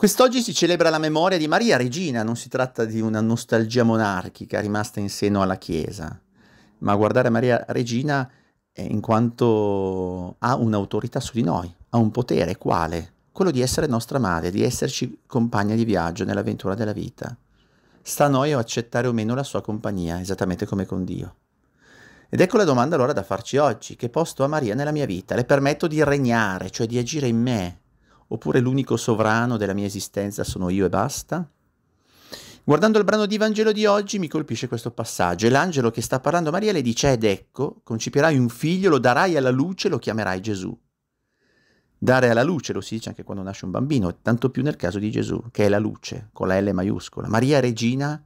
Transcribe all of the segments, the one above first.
Quest'oggi si celebra la memoria di Maria Regina, non si tratta di una nostalgia monarchica rimasta in seno alla Chiesa, ma guardare Maria Regina in quanto ha un'autorità su di noi, ha un potere quale? Quello di essere nostra madre, di esserci compagna di viaggio nell'avventura della vita. Sta a noi accettare o meno la sua compagnia, esattamente come con Dio. Ed ecco la domanda allora da farci oggi, che posto ha Maria nella mia vita? Le permetto di regnare, cioè di agire in me, Oppure l'unico sovrano della mia esistenza sono io e basta? Guardando il brano di Vangelo di oggi mi colpisce questo passaggio. e l'angelo che sta parlando a Maria le dice ed ecco, concepirai un figlio, lo darai alla luce, lo chiamerai Gesù. Dare alla luce lo si dice anche quando nasce un bambino, tanto più nel caso di Gesù, che è la luce, con la L maiuscola. Maria Regina,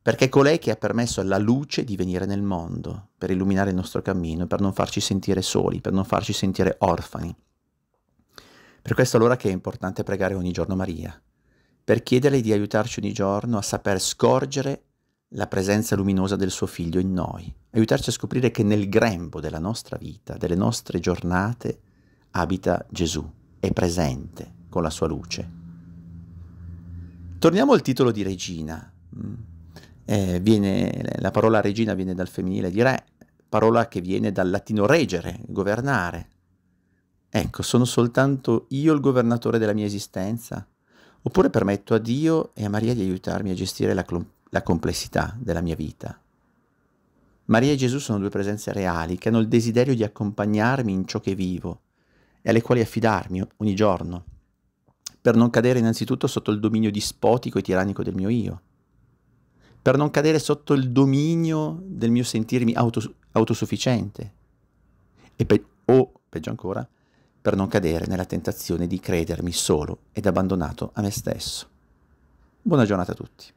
perché è colei che ha permesso alla luce di venire nel mondo, per illuminare il nostro cammino, per non farci sentire soli, per non farci sentire orfani. Per questo allora che è importante pregare ogni giorno Maria, per chiederle di aiutarci ogni giorno a saper scorgere la presenza luminosa del suo figlio in noi, aiutarci a scoprire che nel grembo della nostra vita, delle nostre giornate, abita Gesù, è presente con la sua luce. Torniamo al titolo di regina. Mm. Eh, viene, la parola regina viene dal femminile di re, parola che viene dal latino regere, governare. Ecco, sono soltanto io il governatore della mia esistenza? Oppure permetto a Dio e a Maria di aiutarmi a gestire la, la complessità della mia vita? Maria e Gesù sono due presenze reali che hanno il desiderio di accompagnarmi in ciò che vivo e alle quali affidarmi ogni giorno, per non cadere innanzitutto sotto il dominio dispotico e tirannico del mio io, per non cadere sotto il dominio del mio sentirmi autos- autosufficiente, pe- o, peggio ancora, per non cadere nella tentazione di credermi solo ed abbandonato a me stesso. Buona giornata a tutti.